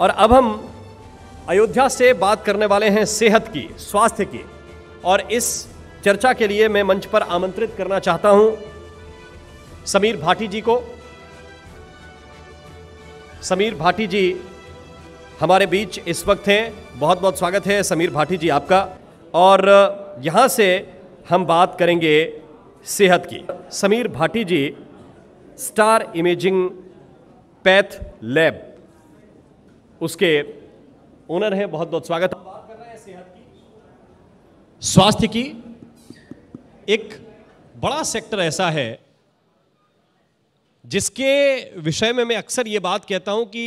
और अब हम अयोध्या से बात करने वाले हैं सेहत की स्वास्थ्य की और इस चर्चा के लिए मैं मंच पर आमंत्रित करना चाहता हूं समीर भाटी जी को समीर भाटी जी हमारे बीच इस वक्त हैं बहुत बहुत स्वागत है समीर भाटी जी आपका और यहाँ से हम बात करेंगे सेहत की Sameer Bhati ji Star Imaging Path Lab उसके ओनर हैं बहुत बहुत स्वागत हम बात कर रहे हैं सेहत की स्वास्थ्य की एक बड़ा सेक्टर ऐसा है जिसके विषय में मैं अक्सर ये बात कहता हूं कि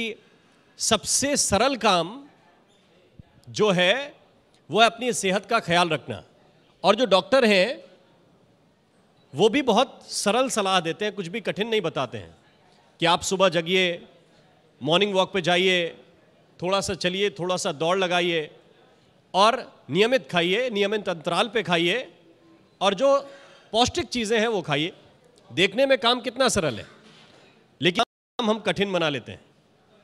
सबसे सरल काम जो है वो है अपनी सेहत का ख्याल रखना और जो डॉक्टर हैं वो भी बहुत सरल सलाह देते हैं कुछ भी कठिन नहीं बताते हैं कि आप सुबह जगिए मॉर्निंग वॉक पे जाइए थोड़ा सा चलिए थोड़ा सा दौड़ लगाइए और नियमित खाइए नियमित अंतराल पे खाइए और जो पौष्टिक चीज़ें हैं वो खाइए देखने में काम कितना सरल है लेकिन काम हम कठिन बना लेते हैं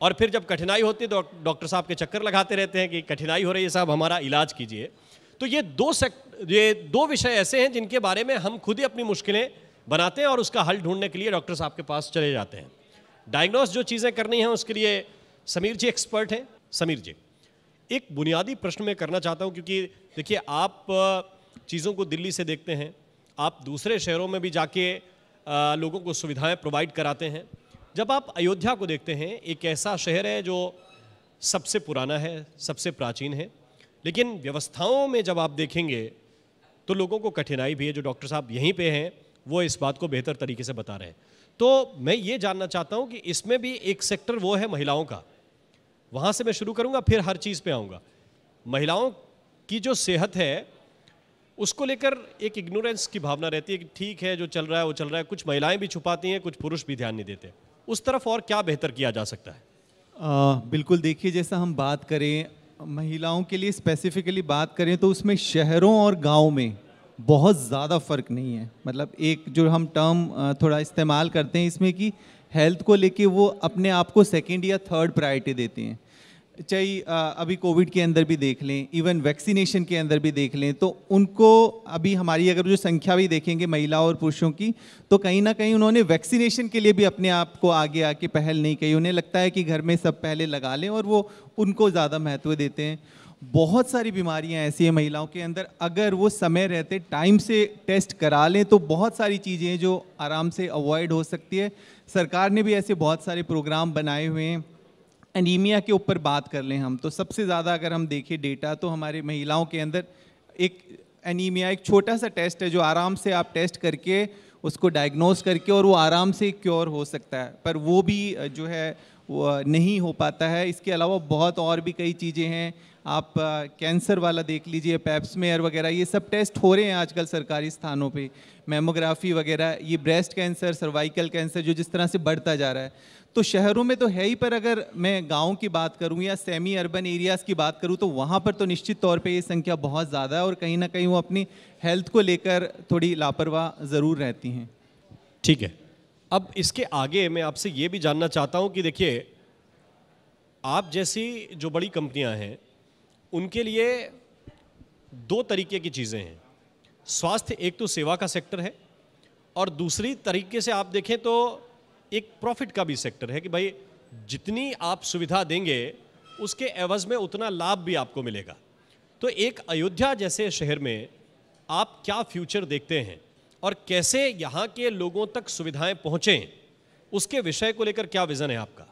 और फिर जब कठिनाई होती है तो डॉक्टर साहब के चक्कर लगाते रहते हैं कि कठिनाई हो रही है साहब हमारा इलाज कीजिए तो ये दो सेक्ट ये दो विषय ऐसे हैं जिनके बारे में हम खुद ही अपनी मुश्किलें बनाते हैं और उसका हल ढूंढने के लिए डॉक्टर साहब के पास चले जाते हैं डायग्नोस जो चीज़ें करनी हैं उसके लिए समीर जी एक्सपर्ट हैं समीर जी एक बुनियादी प्रश्न मैं करना चाहता हूं क्योंकि देखिए आप चीज़ों को दिल्ली से देखते हैं आप दूसरे शहरों में भी जाके लोगों को सुविधाएं प्रोवाइड कराते हैं जब आप अयोध्या को देखते हैं एक ऐसा शहर है जो सबसे पुराना है सबसे प्राचीन है लेकिन व्यवस्थाओं में जब आप देखेंगे तो लोगों को कठिनाई भी है जो डॉक्टर साहब यहीं पर हैं वो इस बात को बेहतर तरीके से बता रहे हैं तो मैं ये जानना चाहता हूँ कि इसमें भी एक सेक्टर वो है महिलाओं का वहाँ से मैं शुरू करूँगा फिर हर चीज़ पे आऊँगा महिलाओं की जो सेहत है उसको लेकर एक इग्नोरेंस की भावना रहती है कि ठीक है जो चल रहा है वो चल रहा है कुछ महिलाएं भी छुपाती हैं कुछ पुरुष भी ध्यान नहीं देते उस तरफ और क्या बेहतर किया जा सकता है आ, बिल्कुल देखिए जैसा हम बात करें महिलाओं के लिए स्पेसिफिकली बात करें तो उसमें शहरों और गाँव में बहुत ज़्यादा फ़र्क नहीं है मतलब एक जो हम टर्म थोड़ा इस्तेमाल करते हैं इसमें कि हेल्थ को लेके वो अपने आप को सेकेंड या थर्ड प्रायोरिटी देती हैं चाहे अभी कोविड के अंदर भी देख लें इवन वैक्सीनेशन के अंदर भी देख लें तो उनको अभी हमारी अगर जो संख्या भी देखेंगे महिलाओं और पुरुषों की तो कहीं ना कहीं उन्होंने वैक्सीनेशन के लिए भी अपने आप को आगे आके पहल नहीं कही उन्हें लगता है कि घर में सब पहले लगा लें और वो उनको ज़्यादा महत्व देते हैं बहुत सारी बीमारियाँ ऐसी हैं महिलाओं के अंदर अगर वो समय रहते टाइम से टेस्ट करा लें तो बहुत सारी चीज़ें जो आराम से अवॉइड हो सकती है सरकार ने भी ऐसे बहुत सारे प्रोग्राम बनाए हुए हैं एनीमिया के ऊपर बात कर लें हम तो सबसे ज़्यादा अगर हम देखें डेटा तो हमारे महिलाओं के अंदर एक एनीमिया एक छोटा सा टेस्ट है जो आराम से आप टेस्ट करके उसको डायग्नोस करके और वो आराम से क्योर हो सकता है पर वो भी जो है वो नहीं हो पाता है इसके अलावा बहुत और भी कई चीज़ें हैं आप कैंसर वाला देख लीजिए पैप्समेयर वगैरह ये सब टेस्ट हो रहे हैं आजकल सरकारी स्थानों पे मेमोग्राफी वगैरह ये ब्रेस्ट कैंसर सर्वाइकल कैंसर जो जिस तरह से बढ़ता जा रहा है तो शहरों में तो है ही पर अगर मैं गाँव की बात करूँ या सेमी अर्बन एरियाज़ की बात करूँ तो वहाँ पर तो निश्चित तौर पर ये संख्या बहुत ज़्यादा है और कहीं ना कहीं वो अपनी हेल्थ को लेकर थोड़ी लापरवाह ज़रूर रहती हैं ठीक है अब इसके आगे मैं आपसे ये भी जानना चाहता हूँ कि देखिए आप जैसी जो बड़ी कंपनियाँ हैं उनके लिए दो तरीके की चीज़ें हैं स्वास्थ्य एक तो सेवा का सेक्टर है और दूसरी तरीके से आप देखें तो एक प्रॉफिट का भी सेक्टर है कि भाई जितनी आप सुविधा देंगे उसके एवज में उतना लाभ भी आपको मिलेगा तो एक अयोध्या जैसे शहर में आप क्या फ्यूचर देखते हैं और कैसे यहाँ के लोगों तक सुविधाएं पहुँचें उसके विषय को लेकर क्या विज़न है आपका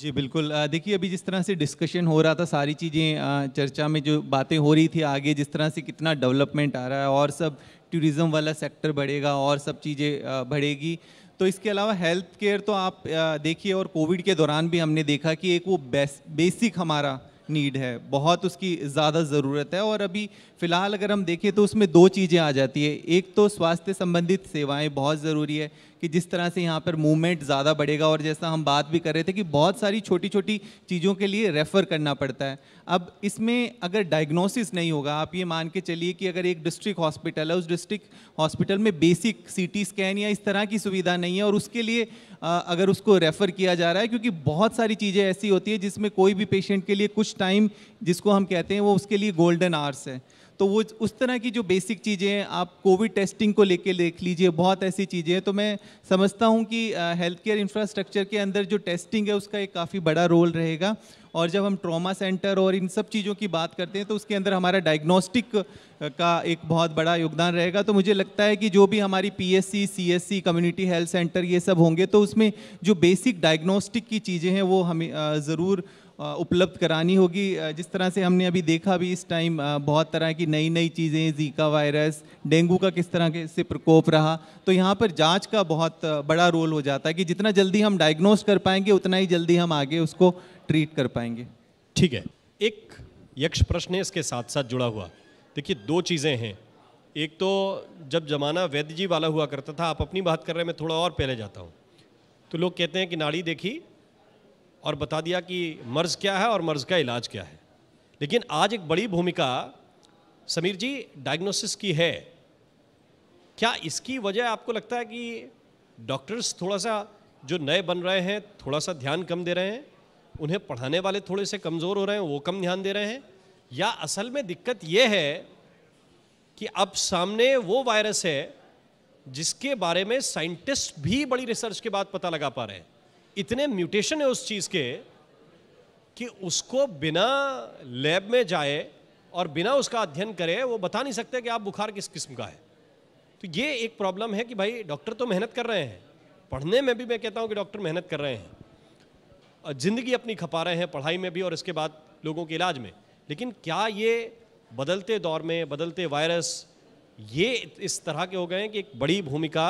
जी बिल्कुल देखिए अभी जिस तरह से डिस्कशन हो रहा था सारी चीज़ें चर्चा में जो बातें हो रही थी आगे जिस तरह से कितना डेवलपमेंट आ रहा है और सब टूरिज़्म वाला सेक्टर बढ़ेगा और सब चीज़ें बढ़ेगी तो इसके अलावा हेल्थ केयर तो आप देखिए और कोविड के दौरान भी हमने देखा कि एक वो बेस, बेसिक हमारा नीड है बहुत उसकी ज़्यादा ज़रूरत है और अभी फ़िलहाल अगर हम देखें तो उसमें दो चीज़ें आ जाती है एक तो स्वास्थ्य संबंधित सेवाएं बहुत ज़रूरी है कि जिस तरह से यहाँ पर मूवमेंट ज़्यादा बढ़ेगा और जैसा हम बात भी कर रहे थे कि बहुत सारी छोटी छोटी चीज़ों के लिए रेफ़र करना पड़ता है अब इसमें अगर डायग्नोसिस नहीं होगा आप ये मान के चलिए कि अगर एक डिस्ट्रिक्ट हॉस्पिटल है उस डिस्ट्रिक्ट हॉस्पिटल में बेसिक सी स्कैन या इस तरह की सुविधा नहीं है और उसके लिए अगर उसको रेफ़र किया जा रहा है क्योंकि बहुत सारी चीज़ें ऐसी होती है जिसमें कोई भी पेशेंट के लिए कुछ टाइम जिसको हम कहते हैं वो उसके लिए गोल्डन आवर्स है तो वो उस तरह की जो बेसिक चीज़ें आप कोविड टेस्टिंग को लेके देख लीजिए बहुत ऐसी चीज़ें हैं तो मैं समझता हूँ कि हेल्थ केयर इंफ्रास्ट्रक्चर के अंदर जो टेस्टिंग है उसका एक काफ़ी बड़ा रोल रहेगा और जब हम ट्रॉमा सेंटर और इन सब चीज़ों की बात करते हैं तो उसके अंदर हमारा डायग्नोस्टिक का एक बहुत बड़ा योगदान रहेगा तो मुझे लगता है कि जो भी हमारी PSC, CSC, community health centre ये सब होंगे तो उसमें जो बेसिक डायग्नोस्टिक की चीज़ें हैं वो हमें ज़रूर उपलब्ध करानी होगी जिस तरह से हमने अभी देखा भी इस टाइम बहुत तरह की नई नई चीज़ें जीका वायरस डेंगू का किस तरह के से प्रकोप रहा तो यहाँ पर जांच का बहुत बड़ा रोल हो जाता है कि जितना जल्दी हम डायग्नोस कर पाएंगे उतना ही जल्दी हम आगे उसको ट्रीट कर पाएंगे ठीक है एक यक्ष प्रश्न है इसके साथ साथ जुड़ा हुआ देखिए दो चीज़ें हैं एक तो जब ज़माना वैद्य जी वाला हुआ करता था आप अपनी बात कर रहे हैं मैं थोड़ा और पहले जाता हूँ तो लोग कहते हैं कि नाड़ी देखी और बता दिया कि मर्ज़ क्या है और मर्ज़ का इलाज क्या है लेकिन आज एक बड़ी भूमिका समीर जी डायग्नोसिस की है क्या इसकी वजह आपको लगता है कि डॉक्टर्स थोड़ा सा जो नए बन रहे हैं थोड़ा सा ध्यान कम दे रहे हैं उन्हें पढ़ाने वाले थोड़े से कमज़ोर हो रहे हैं वो कम ध्यान दे रहे हैं या असल में दिक्कत ये है कि अब सामने वो वायरस है जिसके बारे में साइंटिस्ट भी बड़ी रिसर्च के बाद पता लगा पा रहे हैं इतने म्यूटेशन है उस चीज़ के कि उसको बिना लैब में जाए और बिना उसका अध्ययन करे वो बता नहीं सकते कि आप बुखार किस किस्म का है तो ये एक प्रॉब्लम है कि भाई डॉक्टर तो मेहनत कर रहे हैं पढ़ने में भी मैं कहता हूँ कि डॉक्टर मेहनत कर रहे हैं ज़िंदगी अपनी खपा रहे हैं पढ़ाई में भी और इसके बाद लोगों के इलाज में लेकिन क्या ये बदलते दौर में बदलते वायरस ये इस तरह के हो गए हैं कि एक बड़ी भूमिका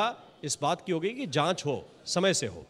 इस बात की हो गई कि जांच हो समय से हो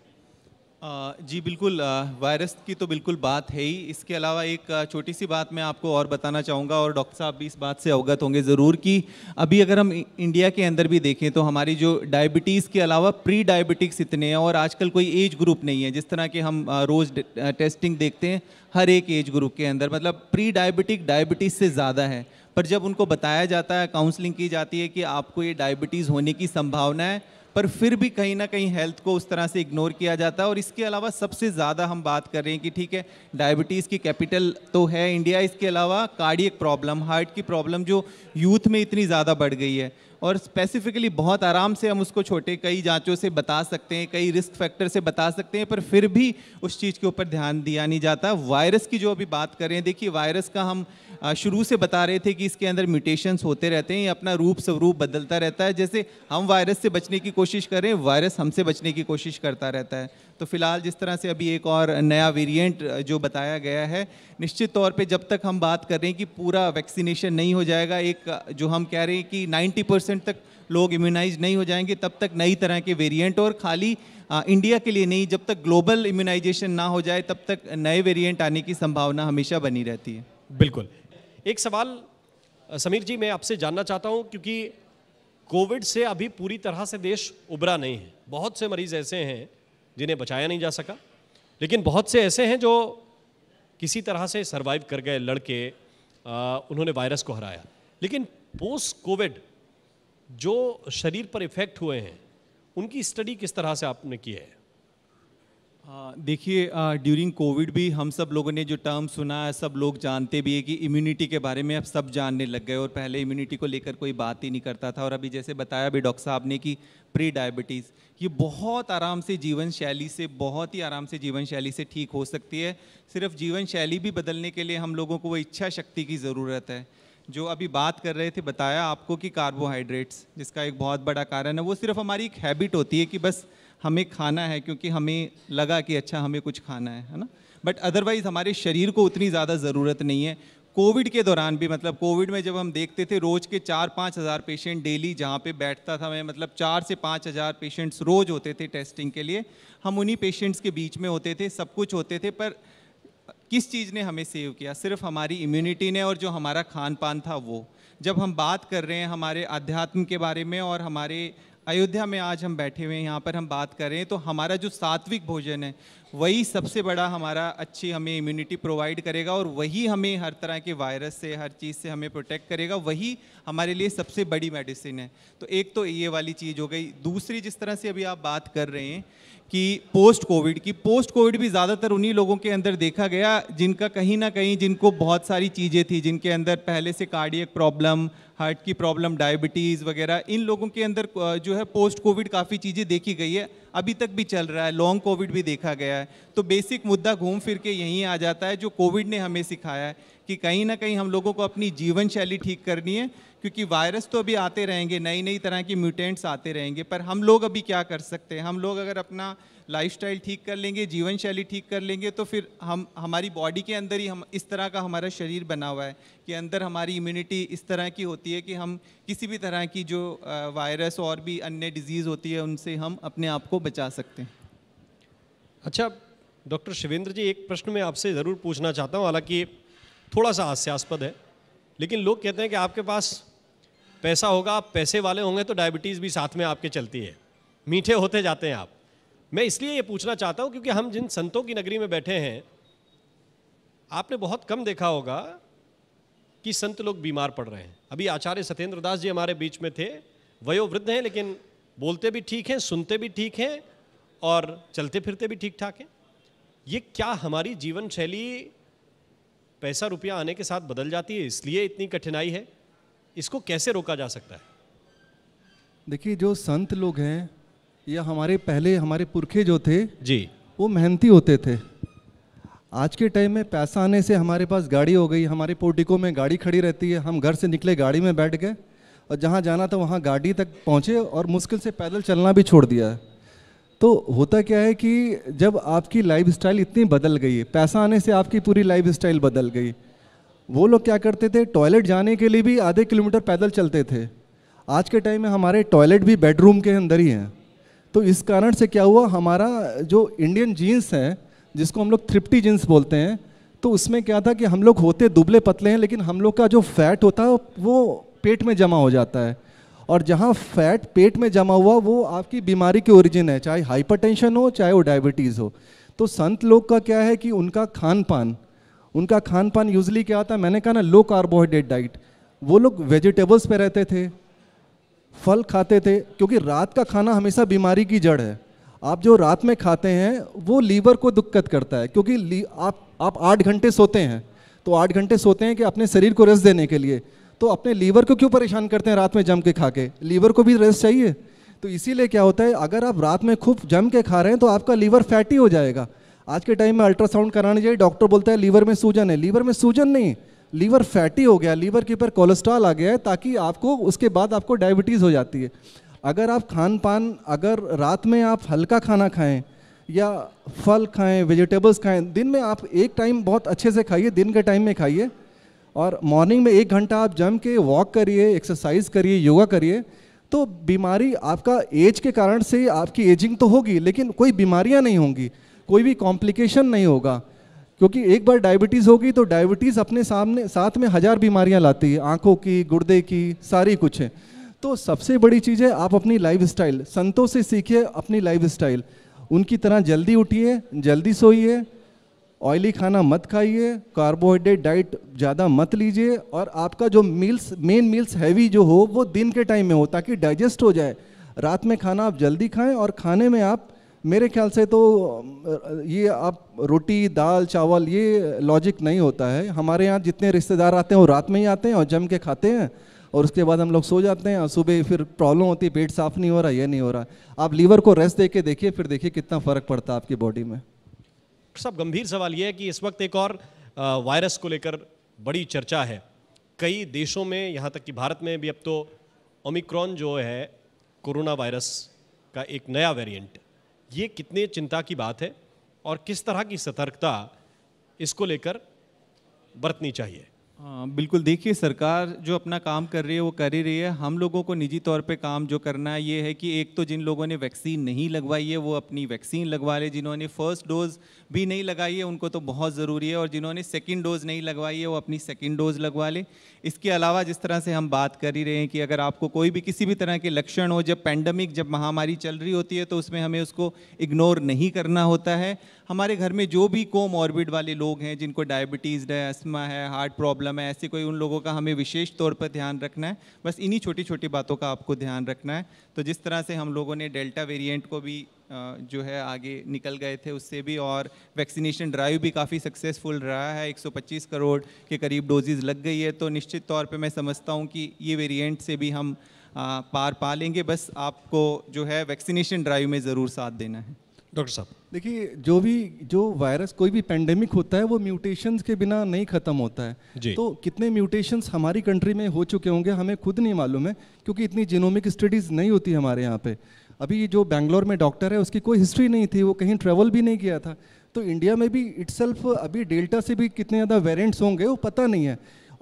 जी बिल्कुल वायरस की तो बिल्कुल बात है ही इसके अलावा एक छोटी सी बात मैं आपको और बताना चाहूँगा और डॉक्टर साहब भी इस बात से अवगत होंगे ज़रूर कि अभी अगर हम इंडिया के अंदर भी देखें तो हमारी जो डायबिटीज़ के अलावा प्री डायबिटिक्स इतने हैं और आजकल कोई एज ग्रुप नहीं है जिस तरह के हम रोज़ टेस्टिंग देखते हैं हर एक एज ग्रुप के अंदर मतलब प्री डायबिटिक डायबिटीज़ से ज़्यादा है पर जब उनको बताया जाता है काउंसलिंग की जाती है कि आपको ये डायबिटीज़ होने की संभावना है पर फिर भी कहीं ना कहीं हेल्थ को उस तरह से इग्नोर किया जाता है और इसके अलावा सबसे ज़्यादा हम बात कर रहे हैं कि ठीक है डायबिटीज़ की कैपिटल तो है इंडिया इसके अलावा कार्डियक प्रॉब्लम हार्ट की प्रॉब्लम जो यूथ में इतनी ज़्यादा बढ़ गई है और स्पेसिफिकली बहुत आराम से हम उसको छोटे कई जांचों से बता सकते हैं कई रिस्क फैक्टर से बता सकते हैं पर फिर भी उस चीज़ के ऊपर ध्यान दिया नहीं जाता वायरस की जो अभी बात कर रहे हैं देखिए वायरस का हम शुरू से बता रहे थे कि इसके अंदर म्यूटेशंस होते रहते हैं ये अपना रूप स्वरूप बदलता रहता है जैसे हम वायरस से बचने की कोशिश करें वायरस हमसे बचने की कोशिश करता रहता है तो फिलहाल जिस तरह से अभी एक और नया वेरिएंट जो बताया गया है निश्चित तौर पे जब तक हम बात कर रहे हैं कि पूरा वैक्सीनेशन नहीं हो जाएगा एक जो हम कह रहे हैं कि 90 परसेंट तक लोग इम्यूनाइज नहीं हो जाएंगे तब तक नई तरह के वेरिएंट और खाली आ, इंडिया के लिए नहीं जब तक ग्लोबल इम्यूनाइजेशन ना हो जाए तब तक नए वेरियंट आने की संभावना हमेशा बनी रहती है बिल्कुल एक सवाल समीर जी मैं आपसे जानना चाहता हूं क्योंकि कोविड से अभी पूरी तरह से देश उबरा नहीं है बहुत से मरीज ऐसे हैं जिन्हें बचाया नहीं जा सका लेकिन बहुत से ऐसे हैं जो किसी तरह से सरवाइव कर गए लड़के आ, उन्होंने वायरस को हराया लेकिन पोस्ट कोविड जो शरीर पर इफ़ेक्ट हुए हैं उनकी स्टडी किस तरह से आपने की है देखिए ड्यूरिंग कोविड भी हम सब लोगों ने जो टर्म सुना है सब लोग जानते भी है कि इम्यूनिटी के बारे में अब सब जानने लग गए और पहले इम्यूनिटी को लेकर कोई बात ही नहीं करता था और अभी जैसे बताया भी डॉक्टर साहब ने कि प्री डायबिटीज़ ये बहुत आराम से जीवन शैली से बहुत ही आराम से जीवन शैली से ठीक हो सकती है सिर्फ जीवन शैली भी बदलने के लिए हम लोगों को वो इच्छा शक्ति की ज़रूरत है जो अभी बात कर रहे थे बताया आपको कि कार्बोहाइड्रेट्स जिसका एक बहुत बड़ा कारण है वो सिर्फ हमारी एक हैबिट होती है कि बस हमें खाना है क्योंकि हमें लगा कि अच्छा हमें कुछ खाना है है ना बट अदरवाइज़ हमारे शरीर को उतनी ज़्यादा ज़रूरत नहीं है कोविड के दौरान भी मतलब कोविड में जब हम देखते थे रोज़ के चार पाँच हज़ार पेशेंट डेली जहाँ पे बैठता था मैं मतलब चार से पाँच हज़ार पेशेंट्स रोज़ होते थे टेस्टिंग के लिए हम उन्हीं पेशेंट्स के बीच में होते थे सब कुछ होते थे पर किस चीज़ ने हमें सेव किया सिर्फ हमारी इम्यूनिटी ने और जो हमारा खान पान था वो जब हम बात कर रहे हैं हमारे अध्यात्म के बारे में और हमारे अयोध्या में आज हम बैठे हुए हैं यहाँ पर हम बात कर रहे हैं तो हमारा जो सात्विक भोजन है वही सबसे बड़ा हमारा अच्छी हमें इम्यूनिटी प्रोवाइड करेगा और वही हमें हर तरह के वायरस से हर चीज़ से हमें प्रोटेक्ट करेगा वही हमारे लिए सबसे बड़ी मेडिसिन है तो एक तो ये वाली चीज़ हो गई दूसरी जिस तरह से अभी आप बात कर रहे हैं कि पोस्ट कोविड की पोस्ट कोविड भी ज़्यादातर उन्हीं लोगों के अंदर देखा गया जिनका कहीं ना कहीं जिनको बहुत सारी चीज़ें थी जिनके अंदर पहले से कार्डियक प्रॉब्लम हार्ट की प्रॉब्लम डायबिटीज़ वगैरह इन लोगों के अंदर जो है पोस्ट कोविड काफ़ी चीज़ें देखी गई है अभी तक भी चल रहा है लॉन्ग कोविड भी देखा गया है तो बेसिक मुद्दा घूम फिर के यहीं आ जाता है जो कोविड ने हमें सिखाया है कि कहीं ना कहीं हम लोगों को अपनी जीवन शैली ठीक करनी है क्योंकि वायरस तो अभी आते रहेंगे नई नई तरह के म्यूटेंट्स आते रहेंगे पर हम लोग अभी क्या कर सकते हैं हम लोग अगर अपना लाइफस्टाइल ठीक कर लेंगे जीवन शैली ठीक कर लेंगे तो फिर हम हमारी बॉडी के अंदर ही हम इस तरह का हमारा शरीर बना हुआ है कि अंदर हमारी इम्यूनिटी इस तरह की होती है कि हम किसी भी तरह की जो वायरस और भी अन्य डिजीज़ होती है उनसे हम अपने आप को बचा सकते हैं अच्छा डॉक्टर शिवेंद्र जी एक प्रश्न मैं आपसे ज़रूर पूछना चाहता हूँ हालांकि थोड़ा सा हास्यास्पद है लेकिन लोग कहते हैं कि आपके पास पैसा होगा आप पैसे वाले होंगे तो डायबिटीज़ भी साथ में आपके चलती है मीठे होते जाते हैं आप मैं इसलिए ये पूछना चाहता हूँ क्योंकि हम जिन संतों की नगरी में बैठे हैं आपने बहुत कम देखा होगा कि संत लोग बीमार पड़ रहे हैं अभी आचार्य सत्येंद्र दास जी हमारे बीच में थे वयोवृद्ध हैं लेकिन बोलते भी ठीक हैं सुनते भी ठीक हैं और चलते फिरते भी ठीक ठाक हैं ये क्या हमारी जीवन शैली पैसा रुपया आने के साथ बदल जाती है इसलिए इतनी कठिनाई है इसको कैसे रोका जा सकता है देखिए जो संत लोग हैं या हमारे पहले हमारे पुरखे जो थे जी वो मेहनती होते थे आज के टाइम में पैसा आने से हमारे पास गाड़ी हो गई हमारे पोर्टिको में गाड़ी खड़ी रहती है हम घर से निकले गाड़ी में बैठ गए और जहाँ जाना था वहाँ गाड़ी तक पहुँचे और मुश्किल से पैदल चलना भी छोड़ दिया है तो होता क्या है कि जब आपकी लाइफ स्टाइल इतनी बदल गई है पैसा आने से आपकी पूरी लाइफ स्टाइल बदल गई वो लोग क्या करते थे टॉयलेट जाने के लिए भी आधे किलोमीटर पैदल चलते थे आज के टाइम में हमारे टॉयलेट भी बेडरूम के अंदर ही हैं तो इस कारण से क्या हुआ हमारा जो इंडियन जीन्स है जिसको हम लोग थ्रिप्टी जीन्स बोलते हैं तो उसमें क्या था कि हम लोग होते दुबले पतले हैं लेकिन हम लोग का जो फैट होता है वो पेट में जमा हो जाता है और जहाँ फैट पेट में जमा हुआ वो आपकी बीमारी की ओरिजिन है चाहे हाइपरटेंशन हो चाहे वो डायबिटीज़ हो तो संत लोग का क्या है कि उनका खान पान उनका खान पान यूजली क्या आता है मैंने कहा ना लो कार्बोहाइड्रेट डाइट वो लोग वेजिटेबल्स पे रहते थे फल खाते थे क्योंकि रात का खाना हमेशा बीमारी की जड़ है आप जो रात में खाते हैं वो लीवर को दिक्कत करता है क्योंकि आप आप आठ घंटे सोते हैं तो आठ घंटे सोते हैं कि अपने शरीर को रेस्ट देने के लिए तो अपने लीवर को क्यों परेशान करते हैं रात में जम के खा के लीवर को भी रेस्ट चाहिए तो इसीलिए क्या होता है अगर आप रात में खूब जम के खा रहे हैं तो आपका लीवर फैटी हो जाएगा आज के टाइम में अल्ट्रासाउंड कराने जाइए डॉक्टर बोलता है लीवर में सूजन है लीवर में सूजन नहीं लीवर फैटी हो गया लीवर के ऊपर कोलेस्ट्रॉल आ गया है ताकि आपको उसके बाद आपको डायबिटीज़ हो जाती है अगर आप खान पान अगर रात में आप हल्का खाना खाएं या फल खाएं वेजिटेबल्स खाएं दिन में आप एक टाइम बहुत अच्छे से खाइए दिन के टाइम में खाइए और मॉर्निंग में एक घंटा आप जम के वॉक करिए एक्सरसाइज करिए योगा करिए तो बीमारी आपका एज के कारण से आपकी एजिंग तो होगी लेकिन कोई बीमारियां नहीं होंगी कोई भी कॉम्प्लिकेशन नहीं होगा क्योंकि एक बार डायबिटीज़ होगी तो डायबिटीज़ अपने सामने साथ में हज़ार बीमारियां लाती है आँखों की गुर्दे की सारी कुछ है तो सबसे बड़ी चीज़ है आप अपनी लाइफ स्टाइल संतों से सीखिए अपनी लाइफ स्टाइल उनकी तरह जल्दी उठिए जल्दी सोइए ऑयली खाना मत खाइए कार्बोहाइड्रेट डाइट ज़्यादा मत लीजिए और आपका जो मील्स मेन मील्स हैवी जो हो वो दिन के टाइम में हो ताकि डाइजेस्ट हो जाए रात में खाना आप जल्दी खाएं और खाने में आप मेरे ख्याल से तो ये आप रोटी दाल चावल ये लॉजिक नहीं होता है हमारे यहाँ जितने रिश्तेदार आते हैं वो रात में ही आते हैं और जम के खाते हैं और उसके बाद हम लोग सो जाते हैं और सुबह फिर प्रॉब्लम होती है पेट साफ़ नहीं हो रहा ये नहीं हो रहा आप लीवर को रेस्ट दे के देखिए फिर देखिए कितना फ़र्क पड़ता है आपकी बॉडी में सब गंभीर सवाल ये है कि इस वक्त एक और वायरस को लेकर बड़ी चर्चा है कई देशों में यहाँ तक कि भारत में भी अब तो ओमिक्रॉन जो है कोरोना वायरस का एक नया वेरिएंट ये कितने चिंता की बात है और किस तरह की सतर्कता इसको लेकर बरतनी चाहिए बिल्कुल देखिए सरकार जो अपना काम कर रही है वो कर ही रही है हम लोगों को निजी तौर पे काम जो करना है ये है कि एक तो जिन लोगों ने वैक्सीन नहीं लगवाई है वो अपनी वैक्सीन लगवा ले जिन्होंने फर्स्ट डोज भी नहीं लगाई है उनको तो बहुत ज़रूरी है और जिन्होंने सेकंड डोज नहीं लगवाई है वो अपनी सेकेंड डोज लगवा ले इसके अलावा जिस तरह से हम बात कर ही रहे हैं कि अगर आपको कोई भी किसी भी तरह के लक्षण हो जब पैंडमिक जब महामारी चल रही होती है तो उसमें हमें उसको इग्नोर नहीं करना होता है हमारे घर में जो भी कोम वाले लोग हैं जिनको डायबिटीज़ है अस्मा है हार्ट प्रॉब्लम प्रॉब्लम मतलब है ऐसी कोई उन लोगों का हमें विशेष तौर पर ध्यान रखना है बस इन्हीं छोटी छोटी बातों का आपको ध्यान रखना है तो जिस तरह से हम लोगों ने डेल्टा वेरिएंट को भी जो है आगे निकल गए थे उससे भी और वैक्सीनेशन ड्राइव भी काफ़ी सक्सेसफुल रहा है 125 करोड़ के करीब डोजेज लग गई है तो निश्चित तौर पर मैं समझता हूँ कि ये वेरियंट से भी हम पार पा लेंगे बस आपको जो है वैक्सीनेशन ड्राइव में ज़रूर साथ देना है डॉक्टर साहब देखिए जो भी जो वायरस कोई भी पेंडेमिक होता है वो म्यूटेशंस के बिना नहीं ख़त्म होता है तो कितने म्यूटेशंस हमारी कंट्री में हो चुके होंगे हमें खुद नहीं मालूम है क्योंकि इतनी जीनोमिक स्टडीज़ नहीं होती हमारे यहाँ पे अभी जो बैंगलोर में डॉक्टर है उसकी कोई हिस्ट्री नहीं थी वो कहीं ट्रेवल भी नहीं किया था तो इंडिया में भी इट्सल्फ अभी डेल्टा से भी कितने ज़्यादा वेरिएंट्स होंगे वो पता नहीं है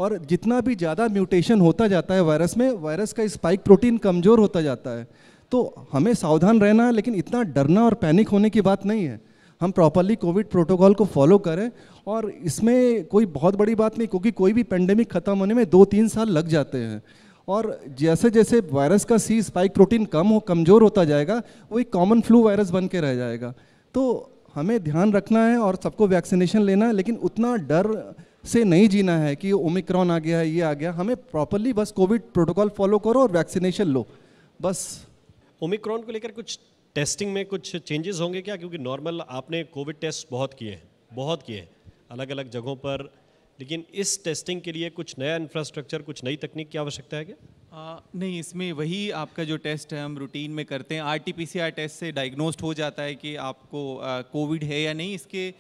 और जितना भी ज़्यादा म्यूटेशन होता जाता है वायरस में वायरस का स्पाइक प्रोटीन कमज़ोर होता जाता है तो हमें सावधान रहना है लेकिन इतना डरना और पैनिक होने की बात नहीं है हम प्रॉपरली कोविड प्रोटोकॉल को फॉलो करें और इसमें कोई बहुत बड़ी बात नहीं क्योंकि कोई भी पेंडेमिक ख़त्म होने में दो तीन साल लग जाते हैं और जैसे जैसे वायरस का सी स्पाइक प्रोटीन कम हो कमज़ोर होता जाएगा वो एक कॉमन फ्लू वायरस बन के रह जाएगा तो हमें ध्यान रखना है और सबको वैक्सीनेशन लेना है लेकिन उतना डर से नहीं जीना है कि ओमिक्रॉन आ गया है ये आ गया हमें प्रॉपरली बस कोविड प्रोटोकॉल फॉलो करो और वैक्सीनेशन लो बस ओमिक्रॉन को लेकर कुछ टेस्टिंग में कुछ चेंजेस होंगे क्या क्योंकि नॉर्मल आपने कोविड टेस्ट बहुत किए हैं बहुत किए हैं अलग अलग जगहों पर लेकिन इस टेस्टिंग के लिए कुछ नया इंफ्रास्ट्रक्चर कुछ नई तकनीक की आवश्यकता है क्या आ, नहीं इसमें वही आपका जो टेस्ट है हम रूटीन में करते हैं आर टी टेस्ट से डायग्नोस्ड हो जाता है कि आपको कोविड है या नहीं इसके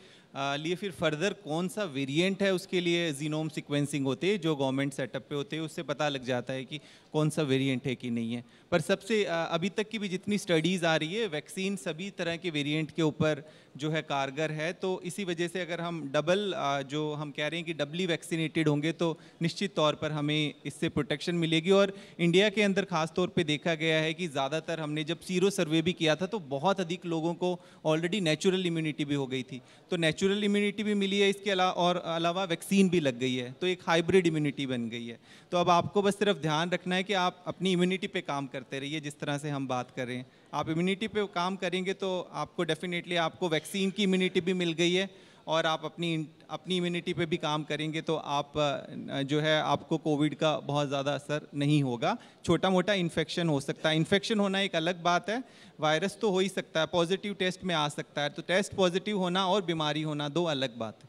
लिए फिर फर्दर कौन सा वेरिएंट है उसके लिए जीनोम सिक्वेंसिंग होती है जो गवर्नमेंट सेटअप पे होते हैं उससे पता लग जाता है कि कौन सा वेरिएंट है कि नहीं है पर सबसे अभी तक की भी जितनी स्टडीज़ आ रही है वैक्सीन सभी तरह के वेरिएंट के ऊपर जो है कारगर है तो इसी वजह से अगर हम डबल जो हम कह रहे हैं कि डबली वैक्सीनेटेड होंगे तो निश्चित तौर पर हमें इससे प्रोटेक्शन मिलेगी और इंडिया के अंदर खास तौर पर देखा गया है कि ज़्यादातर हमने जब सीरो सर्वे भी किया था तो बहुत अधिक लोगों को ऑलरेडी नेचुरल इम्यूनिटी भी हो गई थी तो नेचुरल नेचुरल इम्यूनिटी भी मिली है इसके अलावा और अलावा वैक्सीन भी लग गई है तो एक हाइब्रिड इम्यूनिटी बन गई है तो अब आपको बस सिर्फ ध्यान रखना है कि आप अपनी इम्यूनिटी पे काम करते रहिए जिस तरह से हम बात कर रहे हैं आप इम्यूनिटी पे काम करेंगे तो आपको डेफिनेटली आपको वैक्सीन की इम्यूनिटी भी मिल गई है और आप अपनी अपनी इम्यूनिटी पे भी काम करेंगे तो आप जो है आपको कोविड का बहुत ज़्यादा असर नहीं होगा छोटा मोटा इन्फेक्शन हो सकता है इन्फेक्शन होना एक अलग बात है वायरस तो हो ही सकता है पॉजिटिव टेस्ट में आ सकता है तो टेस्ट पॉजिटिव होना और बीमारी होना दो अलग बात है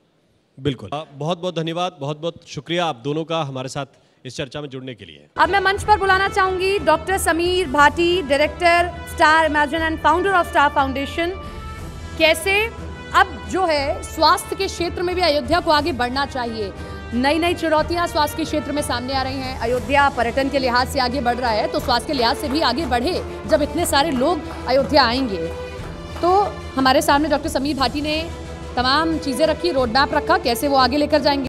बिल्कुल आ, बहुत बहुत धन्यवाद बहुत बहुत शुक्रिया आप दोनों का हमारे साथ इस चर्चा में जुड़ने के लिए अब मैं मंच पर बुलाना चाहूंगी doctor Sameer Bhati director Star Imagin and founder of Star Foundation कैसे अब जो है स्वास्थ्य के क्षेत्र में भी अयोध्या को आगे बढ़ना चाहिए नई नई चुनौतियां स्वास्थ्य के क्षेत्र में सामने आ रही हैं अयोध्या पर्यटन के लिहाज से आगे बढ़ रहा है तो स्वास्थ्य के लिहाज से भी आगे बढ़े जब इतने सारे लोग अयोध्या आएंगे तो हमारे सामने डॉक्टर समीर भाटी ने तमाम चीज़ें रखी रोड मैप रखा कैसे वो आगे लेकर जाएंगे